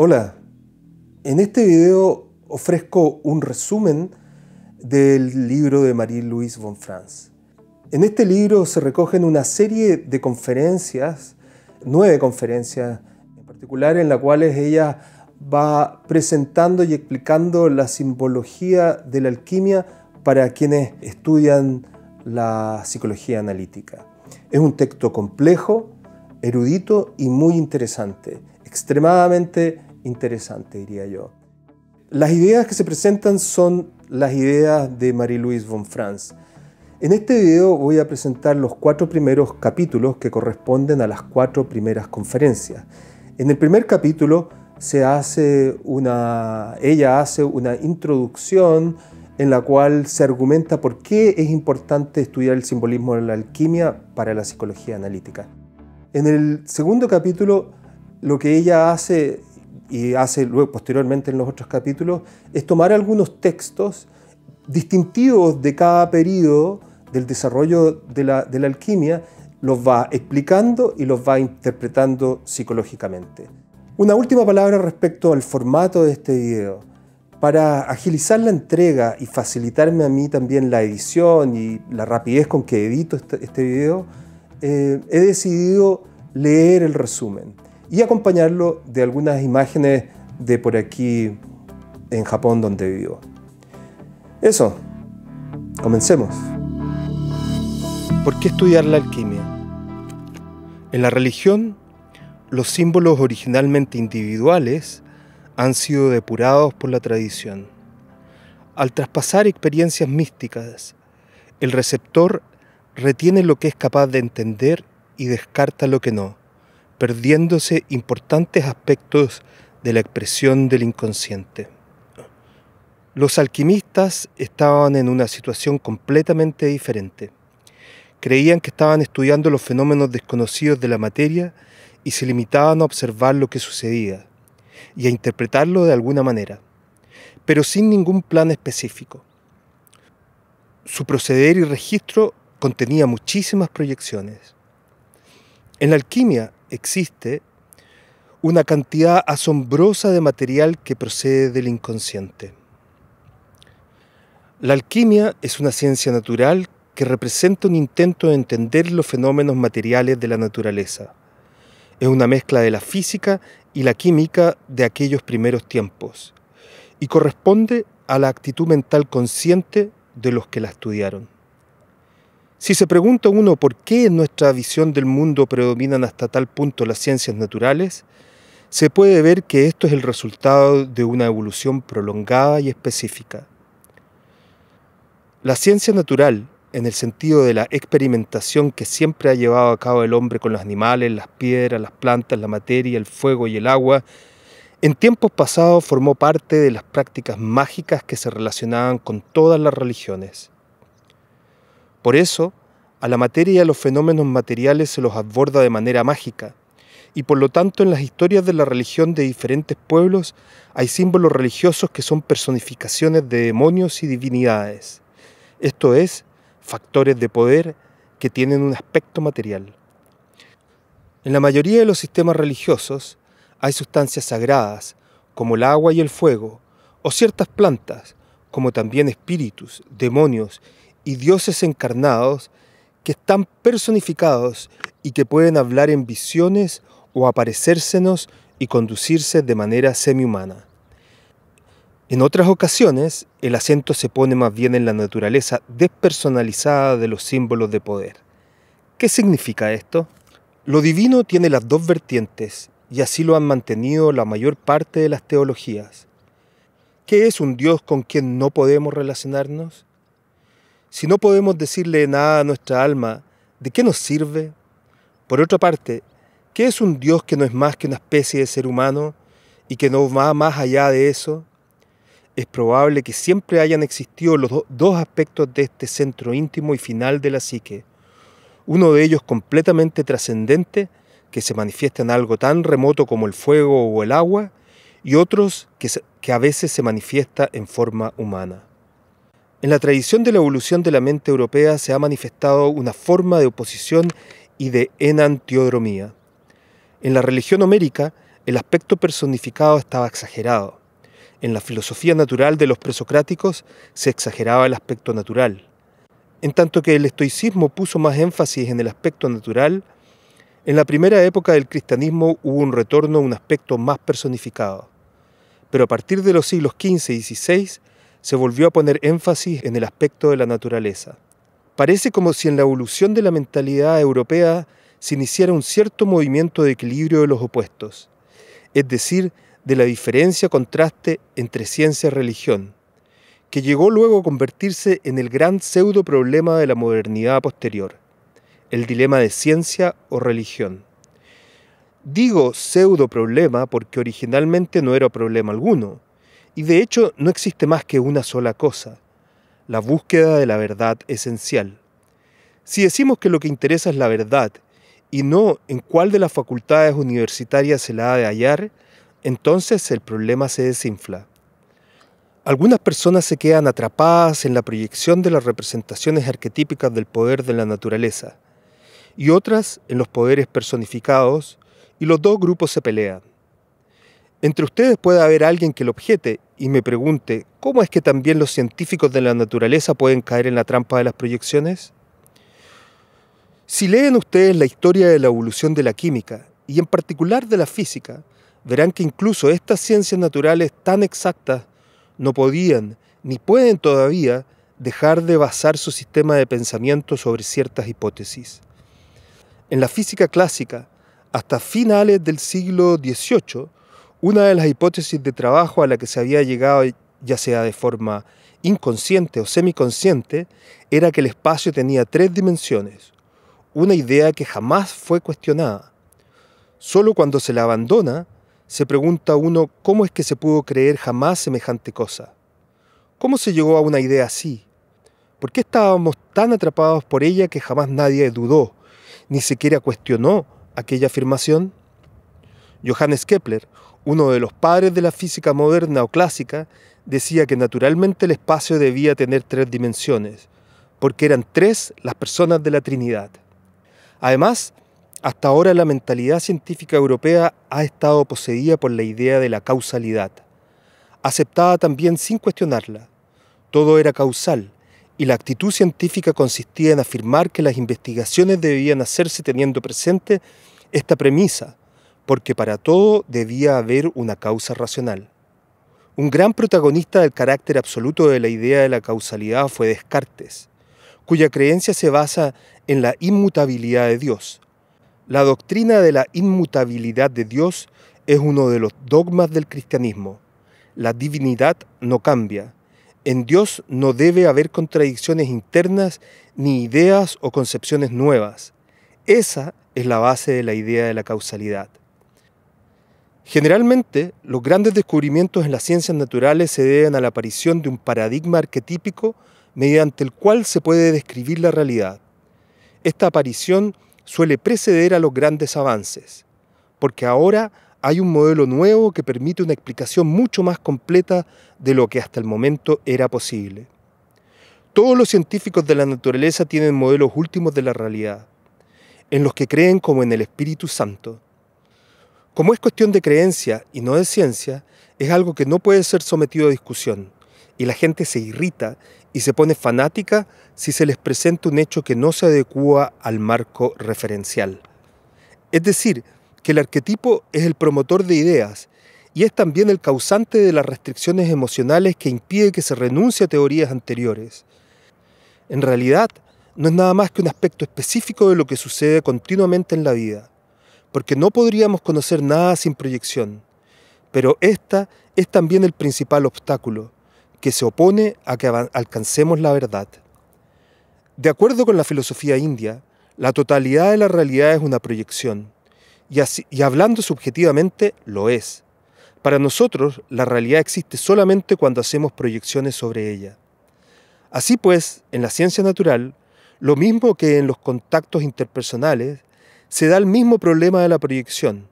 Hola, en este video ofrezco un resumen del libro de Marie-Louise von Franz. En este libro se recogen una serie de conferencias, nueve conferencias en particular, en las cuales ella va presentando y explicando la simbología de la alquimia para quienes estudian la psicología analítica. Es un texto complejo, erudito y muy interesante, extremadamente interesante, diría yo. Las ideas que se presentan son las ideas de Marie-Louise von Franz. En este video voy a presentar los cuatro primeros capítulos que corresponden a las cuatro primeras conferencias. En el primer capítulo se hace una, ella hace una introducción en la cual se argumenta por qué es importante estudiar el simbolismo de la alquimia para la psicología analítica. En el segundo capítulo, lo que ella hace y hace luego posteriormente en los otros capítulos, es tomar algunos textos distintivos de cada periodo del desarrollo de la, alquimia, los va explicando y los va interpretando psicológicamente. Una última palabra respecto al formato de este video. Para agilizar la entrega y facilitarme a mí también la edición y la rapidez con que edito este, este video, eh, he decidido leer el resumen y acompañarlo de algunas imágenes de por aquí en Japón donde vivo. Eso, comencemos. ¿Por qué estudiar la alquimia? En la religión, los símbolos originalmente individuales han sido depurados por la tradición. Al traspasar experiencias místicas, el receptor retiene lo que es capaz de entender y descarta lo que no perdiéndose importantes aspectos de la expresión del inconsciente. Los alquimistas estaban en una situación completamente diferente. Creían que estaban estudiando los fenómenos desconocidos de la materia y se limitaban a observar lo que sucedía y a interpretarlo de alguna manera, pero sin ningún plan específico. Su proceder y registro contenía muchísimas proyecciones. En la alquimia, existe una cantidad asombrosa de material que procede del inconsciente. La alquimia es una ciencia natural que representa un intento de entender los fenómenos materiales de la naturaleza. Es una mezcla de la física y la química de aquellos primeros tiempos y corresponde a la actitud mental consciente de los que la estudiaron. Si se pregunta uno por qué en nuestra visión del mundo predominan hasta tal punto las ciencias naturales, se puede ver que esto es el resultado de una evolución prolongada y específica. La ciencia natural, en el sentido de la experimentación que siempre ha llevado a cabo el hombre con los animales, las piedras, las plantas, la materia, el fuego y el agua, en tiempos pasados formó parte de las prácticas mágicas que se relacionaban con todas las religiones. Por eso, a la materia y a los fenómenos materiales se los aborda de manera mágica, y por lo tanto en las historias de la religión de diferentes pueblos hay símbolos religiosos que son personificaciones de demonios y divinidades, esto es, factores de poder que tienen un aspecto material. En la mayoría de los sistemas religiosos hay sustancias sagradas, como el agua y el fuego, o ciertas plantas, como también espíritus, demonios y dioses encarnados que están personificados y que pueden hablar en visiones o aparecérsenos y conducirse de manera semi-humana. En otras ocasiones, el acento se pone más bien en la naturaleza despersonalizada de los símbolos de poder. ¿Qué significa esto? Lo divino tiene las dos vertientes y así lo han mantenido la mayor parte de las teologías. ¿Qué es un Dios con quien no podemos relacionarnos? Si no podemos decirle nada a nuestra alma, ¿de qué nos sirve? Por otra parte, ¿qué es un Dios que no es más que una especie de ser humano y que no va más allá de eso? Es probable que siempre hayan existido los dos aspectos de este centro íntimo y final de la psique, uno de ellos completamente trascendente, que se manifiesta en algo tan remoto como el fuego o el agua, y otros que, que, a veces se manifiesta en forma humana. En la tradición de la evolución de la mente europea se ha manifestado una forma de oposición y de enantiodromía. En la religión homérica, el aspecto personificado estaba exagerado. En la filosofía natural de los presocráticos se exageraba el aspecto natural. En tanto que el estoicismo puso más énfasis en el aspecto natural, en la primera época del cristianismo hubo un retorno a un aspecto más personificado. Pero a partir de los siglos XV y XVI, se volvió a poner énfasis en el aspecto de la naturaleza. Parece como si en la evolución de la mentalidad europea se iniciara un cierto movimiento de equilibrio de los opuestos, es decir, de la diferencia contraste entre ciencia y religión, que llegó luego a convertirse en el gran pseudo problema de la modernidad posterior, el dilema de ciencia o religión. Digo pseudo problema porque originalmente no era problema alguno, y de hecho no existe más que una sola cosa, la búsqueda de la verdad esencial. Si decimos que lo que interesa es la verdad y no en cuál de las facultades universitarias se la ha de hallar, entonces el problema se desinfla. Algunas personas se quedan atrapadas en la proyección de las representaciones arquetípicas del poder de la naturaleza y otras en los poderes personificados y los dos grupos se pelean. Entre ustedes puede haber alguien que lo objete y me pregunte, ¿cómo es que también los científicos de la naturaleza pueden caer en la trampa de las proyecciones? Si leen ustedes la historia de la evolución de la química, y en particular de la física, verán que incluso estas ciencias naturales tan exactas no podían, ni pueden todavía, dejar de basar su sistema de pensamiento sobre ciertas hipótesis. En la física clásica, hasta finales del siglo XVIII, una de las hipótesis de trabajo a la que se había llegado, ya sea de forma inconsciente o semiconsciente, era que el espacio tenía tres dimensiones, una idea que jamás fue cuestionada. Solo cuando se la abandona, se pregunta uno cómo es que se pudo creer jamás semejante cosa. ¿Cómo se llegó a una idea así? ¿Por qué estábamos tan atrapados por ella que jamás nadie dudó, ni siquiera cuestionó aquella afirmación? Johannes Kepler, uno de los padres de la física moderna o clásica, decía que naturalmente el espacio debía tener tres dimensiones, porque eran tres las personas de la Trinidad. Además, hasta ahora la mentalidad científica europea ha estado poseída por la idea de la causalidad, aceptada también sin cuestionarla. Todo era causal, y la actitud científica consistía en afirmar que las investigaciones debían hacerse teniendo presente esta premisa, porque para todo debía haber una causa racional. Un gran protagonista del carácter absoluto de la idea de la causalidad fue Descartes, cuya creencia se basa en la inmutabilidad de Dios. La doctrina de la inmutabilidad de Dios es uno de los dogmas del cristianismo. La divinidad no cambia. En Dios no debe haber contradicciones internas ni ideas o concepciones nuevas. Esa es la base de la idea de la causalidad. Generalmente, los grandes descubrimientos en las ciencias naturales se deben a la aparición de un paradigma arquetípico mediante el cual se puede describir la realidad. Esta aparición suele preceder a los grandes avances, porque ahora hay un modelo nuevo que permite una explicación mucho más completa de lo que hasta el momento era posible. Todos los científicos de la naturaleza tienen modelos últimos de la realidad, en los que creen como en el Espíritu Santo, como es cuestión de creencia y no de ciencia, es algo que no puede ser sometido a discusión y la gente se irrita y se pone fanática si se les presenta un hecho que no se adecua al marco referencial. Es decir, que el arquetipo es el promotor de ideas y es también el causante de las restricciones emocionales que impide que se renuncie a teorías anteriores. En realidad, no es nada más que un aspecto específico de lo que sucede continuamente en la vida porque no podríamos conocer nada sin proyección. Pero esta es también el principal obstáculo, que se opone a que alcancemos la verdad. De acuerdo con la filosofía india, la totalidad de la realidad es una proyección, y, y hablando subjetivamente, lo es. Para nosotros, la realidad existe solamente cuando hacemos proyecciones sobre ella. Así pues, en la ciencia natural, lo mismo que en los contactos interpersonales, se da el mismo problema de la proyección.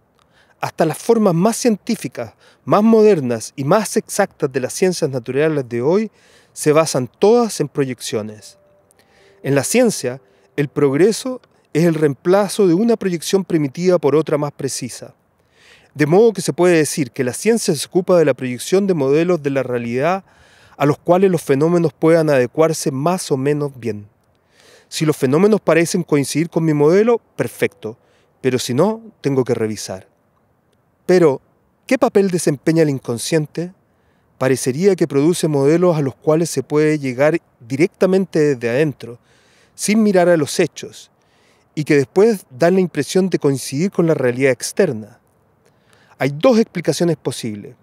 Hasta las formas más científicas, más modernas y más exactas de las ciencias naturales de hoy se basan todas en proyecciones. En la ciencia, el progreso es el reemplazo de una proyección primitiva por otra más precisa. De modo que se puede decir que la ciencia se ocupa de la proyección de modelos de la realidad a los cuales los fenómenos puedan adecuarse más o menos bien. Si los fenómenos parecen coincidir con mi modelo, perfecto, pero si no, tengo que revisar. Pero, ¿qué papel desempeña el inconsciente? Parecería que produce modelos a los cuales se puede llegar directamente desde adentro, sin mirar a los hechos, y que después dan la impresión de coincidir con la realidad externa. Hay dos explicaciones posibles.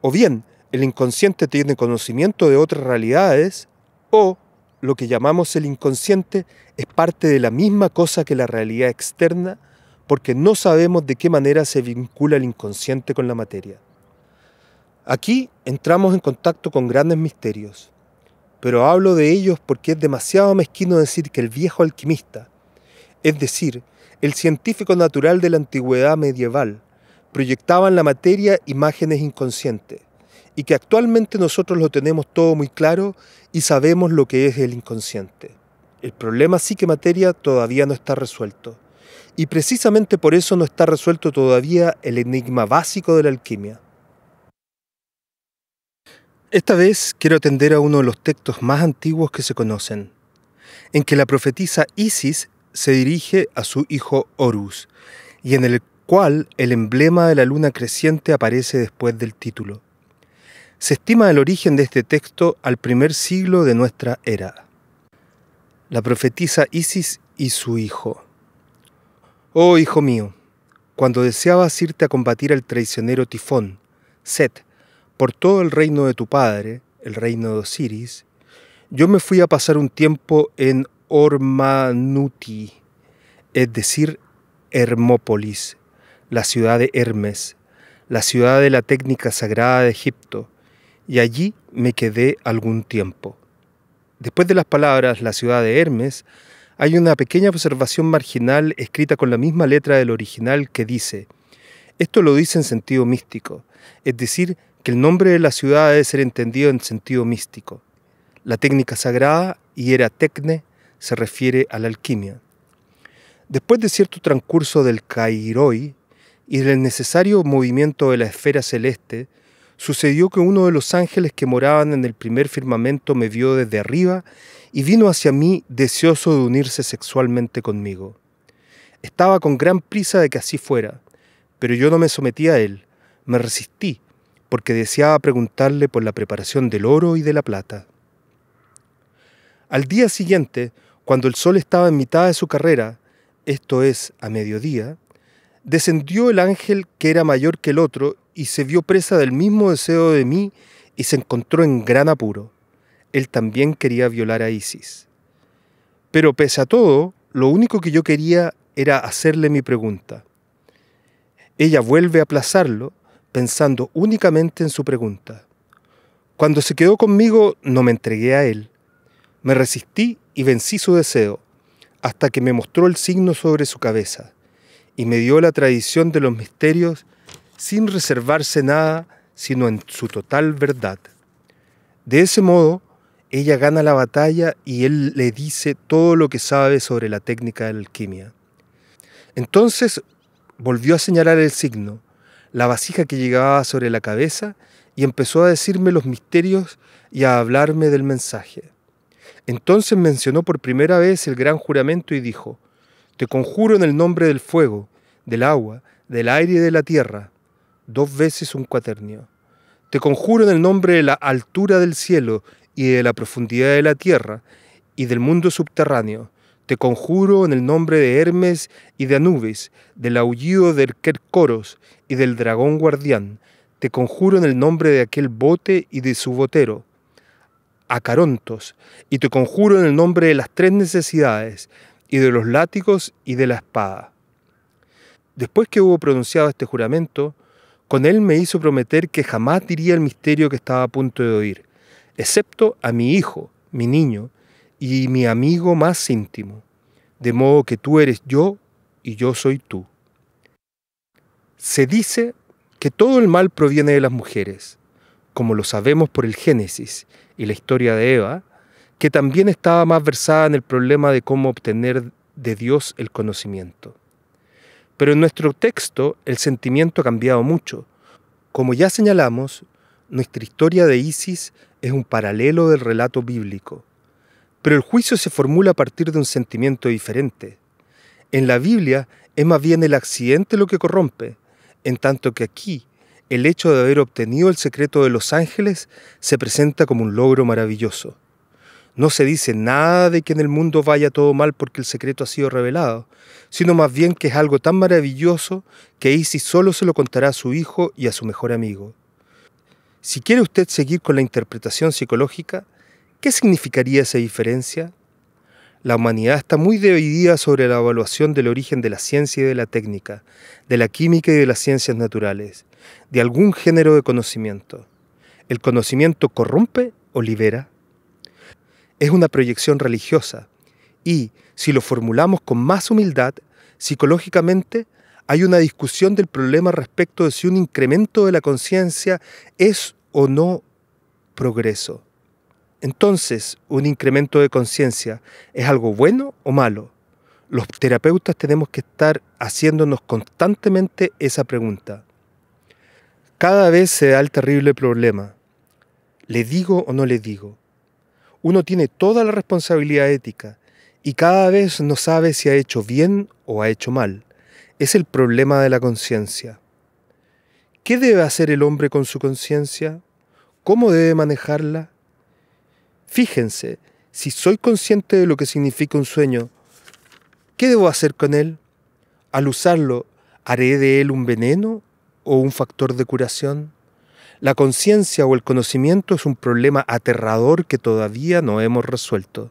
O bien, el inconsciente tiene conocimiento de otras realidades, o lo que llamamos el inconsciente es parte de la misma cosa que la realidad externa porque no sabemos de qué manera se vincula el inconsciente con la materia. Aquí entramos en contacto con grandes misterios, pero hablo de ellos porque es demasiado mezquino decir que el viejo alquimista, es decir, el científico natural de la antigüedad medieval, proyectaba en la materia imágenes inconscientes y que actualmente nosotros lo tenemos todo muy claro y sabemos lo que es el inconsciente. El problema que materia todavía no está resuelto. Y precisamente por eso no está resuelto todavía el enigma básico de la alquimia. Esta vez quiero atender a uno de los textos más antiguos que se conocen, en que la profetisa Isis se dirige a su hijo Horus, y en el cual el emblema de la luna creciente aparece después del título. Se estima el origen de este texto al primer siglo de nuestra era. La profetisa Isis y su hijo. Oh hijo mío, cuando deseabas irte a combatir al traicionero Tifón, Set, por todo el reino de tu padre, el reino de Osiris, yo me fui a pasar un tiempo en Ormanuti, es decir, Hermópolis, la ciudad de Hermes, la ciudad de la técnica sagrada de Egipto, y allí me quedé algún tiempo. Después de las palabras la ciudad de Hermes, hay una pequeña observación marginal escrita con la misma letra del original que dice, esto lo dice en sentido místico, es decir, que el nombre de la ciudad debe ser entendido en sentido místico. La técnica sagrada, hieratecne, se refiere a la alquimia. Después de cierto transcurso del Kairoi y del necesario movimiento de la esfera celeste, sucedió que uno de los ángeles que moraban en el primer firmamento me vio desde arriba y vino hacia mí deseoso de unirse sexualmente conmigo. Estaba con gran prisa de que así fuera, pero yo no me sometí a él, me resistí, porque deseaba preguntarle por la preparación del oro y de la plata. Al día siguiente, cuando el sol estaba en mitad de su carrera, esto es, a mediodía, Descendió el ángel que era mayor que el otro y se vio presa del mismo deseo de mí y se encontró en gran apuro. Él también quería violar a Isis. Pero pese a todo, lo único que yo quería era hacerle mi pregunta. Ella vuelve a aplazarlo, pensando únicamente en su pregunta. Cuando se quedó conmigo, no me entregué a él. Me resistí y vencí su deseo, hasta que me mostró el signo sobre su cabeza y me dio la tradición de los misterios sin reservarse nada, sino en su total verdad. De ese modo, ella gana la batalla y él le dice todo lo que sabe sobre la técnica de la alquimia. Entonces volvió a señalar el signo, la vasija que llegaba sobre la cabeza, y empezó a decirme los misterios y a hablarme del mensaje. Entonces mencionó por primera vez el gran juramento y dijo, te conjuro en el nombre del fuego, del agua, del aire y de la tierra, dos veces un cuaternio. Te conjuro en el nombre de la altura del cielo y de la profundidad de la tierra y del mundo subterráneo. Te conjuro en el nombre de Hermes y de Anubis, del aullido del Quercoros y del dragón guardián. Te conjuro en el nombre de aquel bote y de su botero, Acarontos. Y te conjuro en el nombre de las tres necesidades, y de los látigos y de la espada. Después que hubo pronunciado este juramento, con él me hizo prometer que jamás diría el misterio que estaba a punto de oír, excepto a mi hijo, mi niño, y mi amigo más íntimo, de modo que tú eres yo y yo soy tú. Se dice que todo el mal proviene de las mujeres. Como lo sabemos por el Génesis y la historia de Eva, que también estaba más versada en el problema de cómo obtener de Dios el conocimiento. Pero en nuestro texto el sentimiento ha cambiado mucho. Como ya señalamos, nuestra historia de Isis es un paralelo del relato bíblico. Pero el juicio se formula a partir de un sentimiento diferente. En la Biblia es más bien el accidente lo que corrompe, en tanto que aquí el hecho de haber obtenido el secreto de los ángeles se presenta como un logro maravilloso. No se dice nada de que en el mundo vaya todo mal porque el secreto ha sido revelado, sino más bien que es algo tan maravilloso que Isis solo se lo contará a su hijo y a su mejor amigo. Si quiere usted seguir con la interpretación psicológica, ¿qué significaría esa diferencia? La humanidad está muy dividida sobre la evaluación del origen de la ciencia y de la técnica, de la química y de las ciencias naturales, de algún género de conocimiento. ¿El conocimiento corrompe o libera? es una proyección religiosa y, si lo formulamos con más humildad, psicológicamente hay una discusión del problema respecto de si un incremento de la conciencia es o no progreso. Entonces, ¿un incremento de conciencia es algo bueno o malo? Los terapeutas tenemos que estar haciéndonos constantemente esa pregunta. Cada vez se da el terrible problema. ¿Le digo o no le digo? uno tiene toda la responsabilidad ética y cada vez no sabe si ha hecho bien o ha hecho mal. Es el problema de la conciencia. ¿Qué debe hacer el hombre con su conciencia? ¿Cómo debe manejarla? Fíjense, si soy consciente de lo que significa un sueño, ¿qué debo hacer con él? Al usarlo, ¿haré de él un veneno o un factor de curación? La conciencia o el conocimiento es un problema aterrador que todavía no hemos resuelto.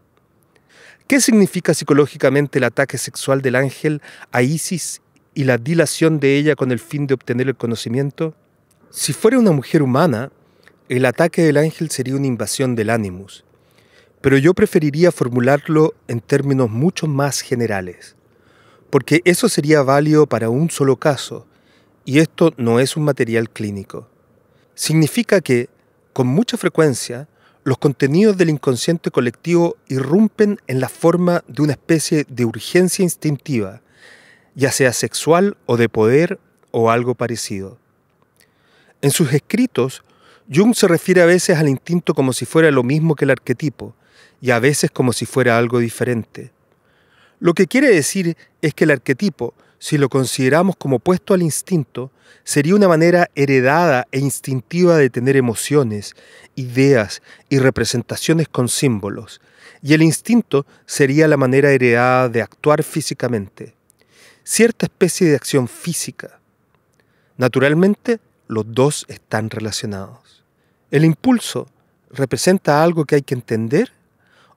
¿Qué significa psicológicamente el ataque sexual del ángel a Isis y la dilación de ella con el fin de obtener el conocimiento? Si fuera una mujer humana, el ataque del ángel sería una invasión del ánimus, pero yo preferiría formularlo en términos mucho más generales, porque eso sería válido para un solo caso, y esto no es un material clínico significa que, con mucha frecuencia, los contenidos del inconsciente colectivo irrumpen en la forma de una especie de urgencia instintiva, ya sea sexual o de poder o algo parecido. En sus escritos, Jung se refiere a veces al instinto como si fuera lo mismo que el arquetipo, y a veces como si fuera algo diferente. Lo que quiere decir es que el arquetipo si lo consideramos como puesto al instinto, sería una manera heredada e instintiva de tener emociones, ideas y representaciones con símbolos, y el instinto sería la manera heredada de actuar físicamente, cierta especie de acción física. Naturalmente, los dos están relacionados. El impulso representa algo que hay que entender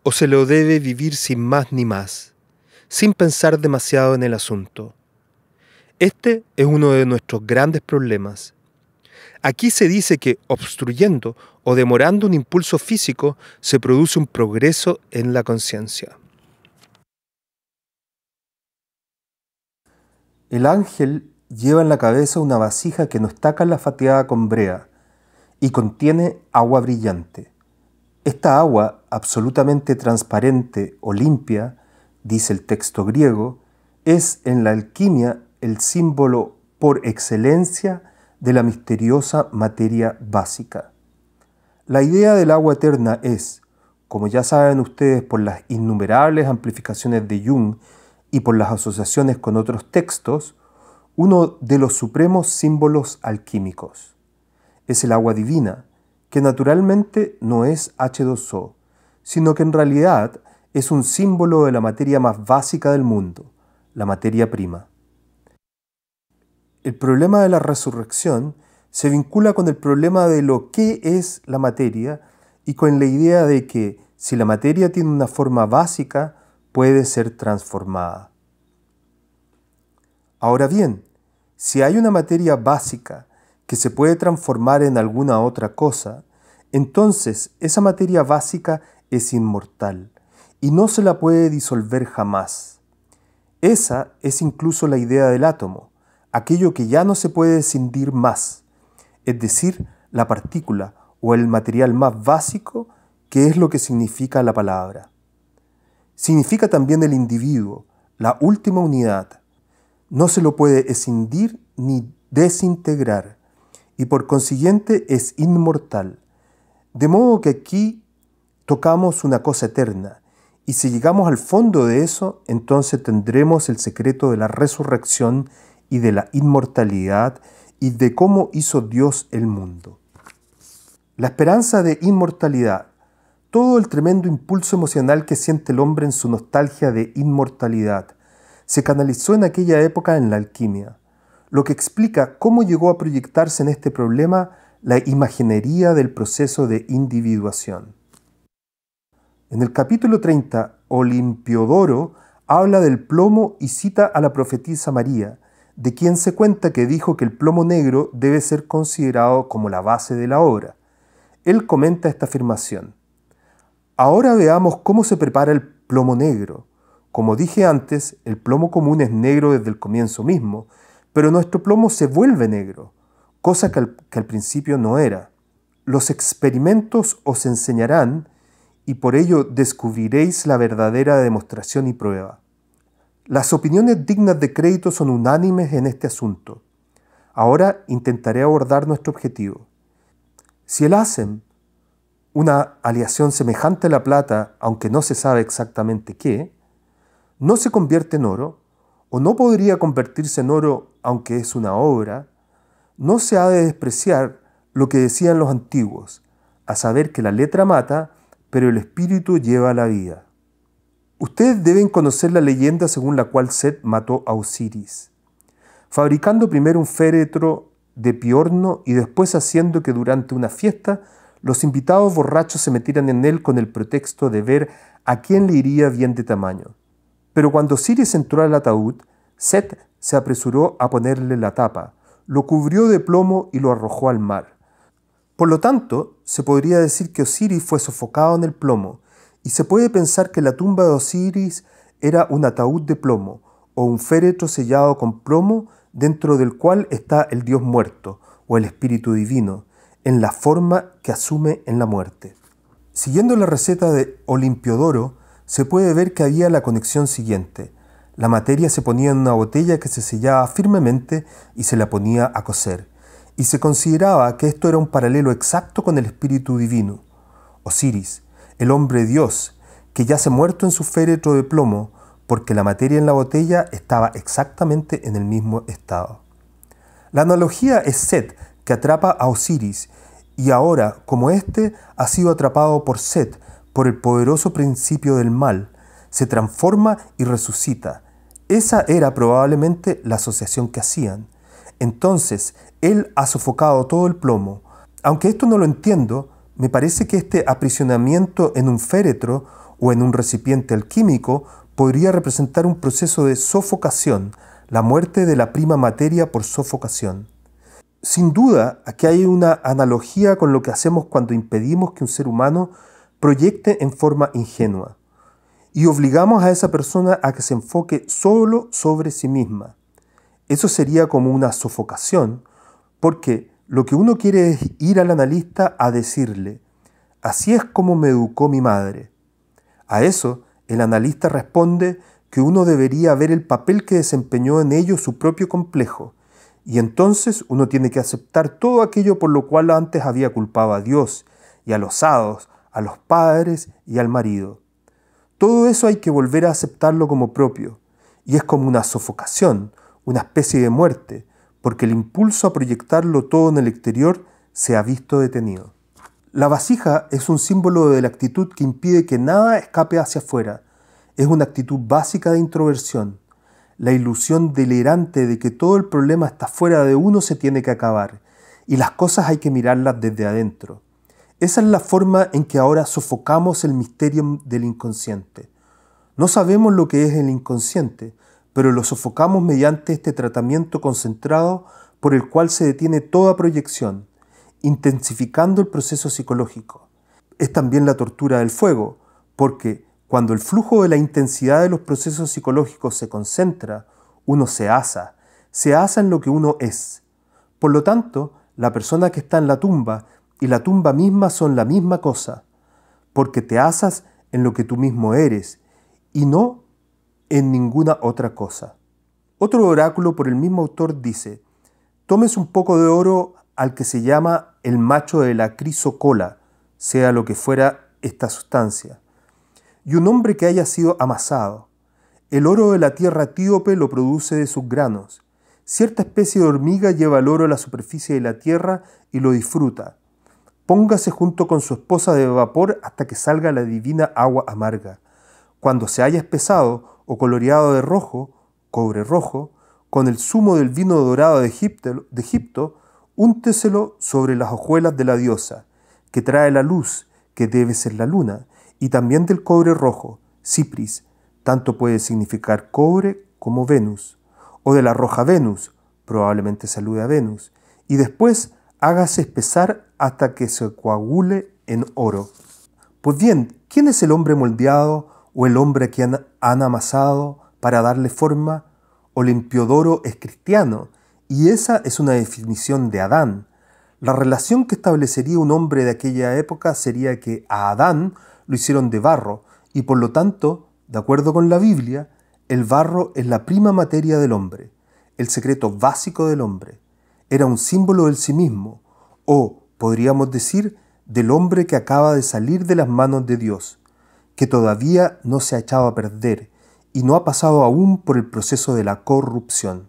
o se lo debe vivir sin más ni más, sin pensar demasiado en el asunto este es uno de nuestros grandes problemas. Aquí se dice que obstruyendo o demorando un impulso físico se produce un progreso en la conciencia. El ángel lleva en la cabeza una vasija que no está la con brea y contiene agua brillante. Esta agua, absolutamente transparente o limpia, dice el texto griego, es en la alquimia el símbolo por excelencia de la misteriosa materia básica. La idea del agua eterna es, como ya saben ustedes por las innumerables amplificaciones de Jung y por las asociaciones con otros textos, uno de los supremos símbolos alquímicos. Es el agua divina, que naturalmente no es H2O, sino que en realidad es un símbolo de la materia más básica del mundo, la materia prima el problema de la resurrección se vincula con el problema de lo que es la materia y con la idea de que si la materia tiene una forma básica, puede ser transformada. Ahora bien, si hay una materia básica que se puede transformar en alguna otra cosa, entonces esa materia básica es inmortal y no se la puede disolver jamás. Esa es incluso la idea del átomo, aquello que ya no se puede escindir más, es decir, la partícula o el material más básico que es lo que significa la palabra. Significa también el individuo, la última unidad. No se lo puede escindir ni desintegrar y por consiguiente es inmortal. De modo que aquí tocamos una cosa eterna y si llegamos al fondo de eso, entonces tendremos el secreto de la resurrección y de la inmortalidad y de cómo hizo Dios el mundo. La esperanza de inmortalidad, todo el tremendo impulso emocional que siente el hombre en su nostalgia de inmortalidad, se canalizó en aquella época en la alquimia, lo que explica cómo llegó a proyectarse en este problema la imaginería del proceso de individuación. En el capítulo 30, Olimpiodoro habla del plomo y cita a la profetisa María, de quien se cuenta que dijo que el plomo negro debe ser considerado como la base de la obra. Él comenta esta afirmación. Ahora veamos cómo se prepara el plomo negro. Como dije antes, el plomo común es negro desde el comienzo mismo, pero nuestro plomo se vuelve negro, cosa que al, principio no era. Los experimentos os enseñarán y por ello descubriréis la verdadera demostración y prueba. Las opiniones dignas de crédito son unánimes en este asunto. Ahora intentaré abordar nuestro objetivo. Si el hacen una aleación semejante a la plata, aunque no se sabe exactamente qué, no se convierte en oro, o no podría convertirse en oro aunque es una obra, no se ha de despreciar lo que decían los antiguos, a saber que la letra mata, pero el espíritu lleva la vida. Ustedes deben conocer la leyenda según la cual Set mató a Osiris, fabricando primero un féretro de piorno y después haciendo que durante una fiesta los invitados borrachos se metieran en él con el pretexto de ver a quién le iría bien de tamaño. Pero cuando Osiris entró al ataúd, Set se apresuró a ponerle la tapa, lo cubrió de plomo y lo arrojó al mar. Por lo tanto, se podría decir que Osiris fue sofocado en el plomo, y se puede pensar que la tumba de Osiris era un ataúd de plomo o un féretro sellado con plomo dentro del cual está el dios muerto o el espíritu divino, en la forma que asume en la muerte. Siguiendo la receta de Olimpiodoro, se puede ver que había la conexión siguiente. La materia se ponía en una botella que se sellaba firmemente y se la ponía a coser. y se consideraba que esto era un paralelo exacto con el espíritu divino, Osiris, el hombre Dios, que ya yace muerto en su féretro de plomo, porque la materia en la botella estaba exactamente en el mismo estado. La analogía es Set, que atrapa a Osiris, y ahora, como éste ha sido atrapado por Set, por el poderoso principio del mal, se transforma y resucita. Esa era probablemente la asociación que hacían. Entonces, él ha sofocado todo el plomo. Aunque esto no lo entiendo, me parece que este aprisionamiento en un féretro o en un recipiente alquímico podría representar un proceso de sofocación, la muerte de la prima materia por sofocación. Sin duda, aquí hay una analogía con lo que hacemos cuando impedimos que un ser humano proyecte en forma ingenua y obligamos a esa persona a que se enfoque solo sobre sí misma. Eso sería como una sofocación, porque lo que uno quiere es ir al analista a decirle, así es como me educó mi madre. A eso, el analista responde que uno debería ver el papel que desempeñó en ello su propio complejo, y entonces uno tiene que aceptar todo aquello por lo cual antes había culpado a Dios, y a los hados, a los padres y al marido. Todo eso hay que volver a aceptarlo como propio, y es como una sofocación, una especie de muerte, porque el impulso a proyectarlo todo en el exterior se ha visto detenido. La vasija es un símbolo de la actitud que impide que nada escape hacia afuera. Es una actitud básica de introversión. La ilusión delirante de que todo el problema está fuera de uno se tiene que acabar y las cosas hay que mirarlas desde adentro. Esa es la forma en que ahora sofocamos el misterio del inconsciente. No sabemos lo que es el inconsciente, pero lo sofocamos mediante este tratamiento concentrado por el cual se detiene toda proyección, intensificando el proceso psicológico. Es también la tortura del fuego, porque cuando el flujo de la intensidad de los procesos psicológicos se concentra, uno se asa, se asa en lo que uno es. Por lo tanto, la persona que está en la tumba y la tumba misma son la misma cosa, porque te asas en lo que tú mismo eres y no en ninguna otra cosa. Otro oráculo por el mismo autor dice, tomes un poco de oro al que se llama el macho de la crisocola, sea lo que fuera esta sustancia, y un hombre que haya sido amasado. El oro de la tierra etíope lo produce de sus granos. Cierta especie de hormiga lleva el oro a la superficie de la tierra y lo disfruta. Póngase junto con su esposa de vapor hasta que salga la divina agua amarga. Cuando se haya espesado, o coloreado de rojo, cobre rojo, con el zumo del vino dorado de Egipto, de únteselo sobre las hojuelas de la diosa, que trae la luz, que debe ser la luna, y también del cobre rojo, cipris, tanto puede significar cobre como Venus, o de la roja Venus, probablemente salude a Venus, y después hágase espesar hasta que se coagule en oro. Pues bien, ¿quién es el hombre moldeado o el hombre que han, amasado para darle forma, Olimpiodoro es cristiano, y esa es una definición de Adán. La relación que establecería un hombre de aquella época sería que a Adán lo hicieron de barro, y por lo tanto, de acuerdo con la Biblia, el barro es la prima materia del hombre, el secreto básico del hombre. Era un símbolo del sí mismo, o, podríamos decir, del hombre que acaba de salir de las manos de Dios, que todavía no se ha echado a perder y no ha pasado aún por el proceso de la corrupción.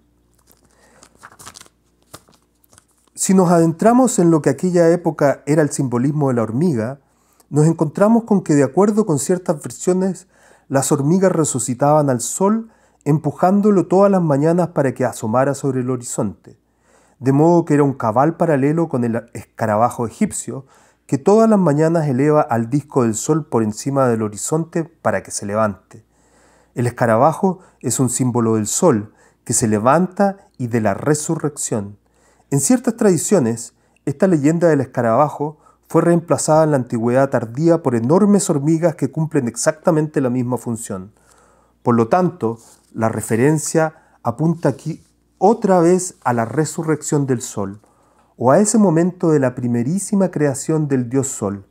Si nos adentramos en lo que aquella época era el simbolismo de la hormiga, nos encontramos con que de acuerdo con ciertas versiones, las hormigas resucitaban al sol empujándolo todas las mañanas para que asomara sobre el horizonte, de modo que era un cabal paralelo con el escarabajo egipcio, que todas las mañanas eleva al disco del sol por encima del horizonte para que se levante. El escarabajo es un símbolo del sol, que se levanta y de la resurrección. En ciertas tradiciones, esta leyenda del escarabajo fue reemplazada en la antigüedad tardía por enormes hormigas que cumplen exactamente la misma función. Por lo tanto, la referencia apunta aquí otra vez a la resurrección del sol, o a ese momento de la primerísima creación del dios Sol,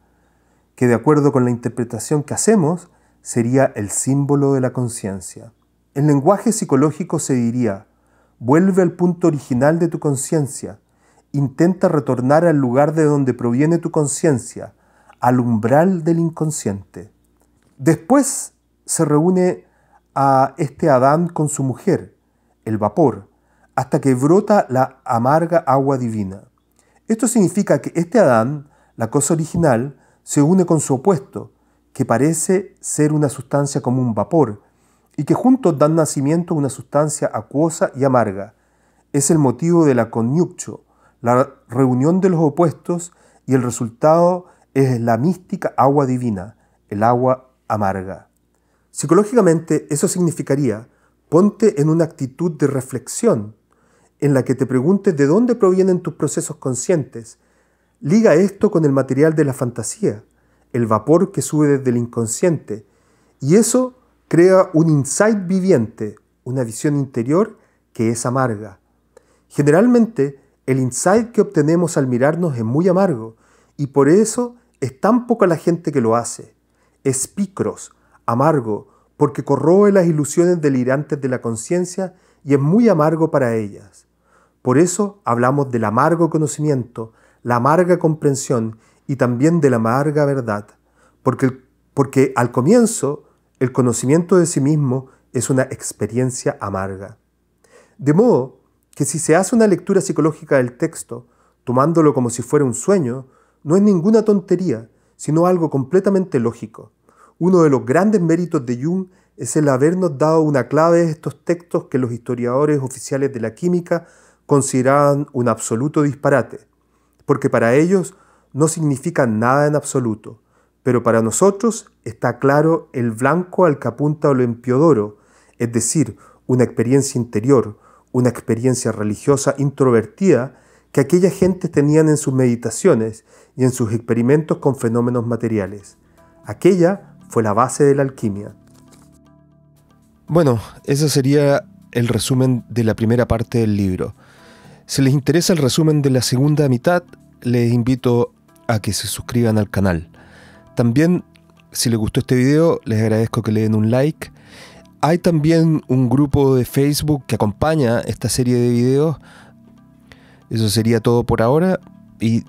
que de acuerdo con la interpretación que hacemos sería el símbolo de la conciencia. En lenguaje psicológico se diría, vuelve al punto original de tu conciencia, intenta retornar al lugar de donde proviene tu conciencia, al umbral del inconsciente. Después se reúne a este Adán con su mujer, el vapor, hasta que brota la amarga agua divina. Esto significa que este Adán, la cosa original, se une con su opuesto, que parece ser una sustancia como un vapor, y que juntos dan nacimiento a una sustancia acuosa y amarga. Es el motivo de la conyuctio, la reunión de los opuestos, y el resultado es la mística agua divina, el agua amarga. Psicológicamente eso significaría, ponte en una actitud de reflexión en la que te preguntes de dónde provienen tus procesos conscientes. Liga esto con el material de la fantasía, el vapor que sube desde el inconsciente, y eso crea un insight viviente, una visión interior que es amarga. Generalmente, el insight que obtenemos al mirarnos es muy amargo, y por eso es tan poca la gente que lo hace. Es picros, amargo, porque corroe las ilusiones delirantes de la conciencia y es muy amargo para ellas. Por eso hablamos del amargo conocimiento, la amarga comprensión y también de la amarga verdad, porque, porque al comienzo el conocimiento de sí mismo es una experiencia amarga. De modo que si se hace una lectura psicológica del texto, tomándolo como si fuera un sueño, no es ninguna tontería, sino algo completamente lógico. Uno de los grandes méritos de Jung es el habernos dado una clave de estos textos que los historiadores oficiales de la química consideraban un absoluto disparate, porque para ellos no significa nada en absoluto, pero para nosotros está claro el blanco al que apunta lo empiodoro, es decir, una experiencia interior, una experiencia religiosa introvertida que aquella gente tenían en sus meditaciones y en sus experimentos con fenómenos materiales. Aquella fue la base de la alquimia. Bueno, ese sería el resumen de la primera parte del libro. Si les interesa el resumen de la segunda mitad, les invito a que se suscriban al canal. También, si les gustó este video, les agradezco que le den un like. Hay también un grupo de Facebook que acompaña esta serie de videos. Eso sería todo por ahora y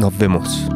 nos vemos.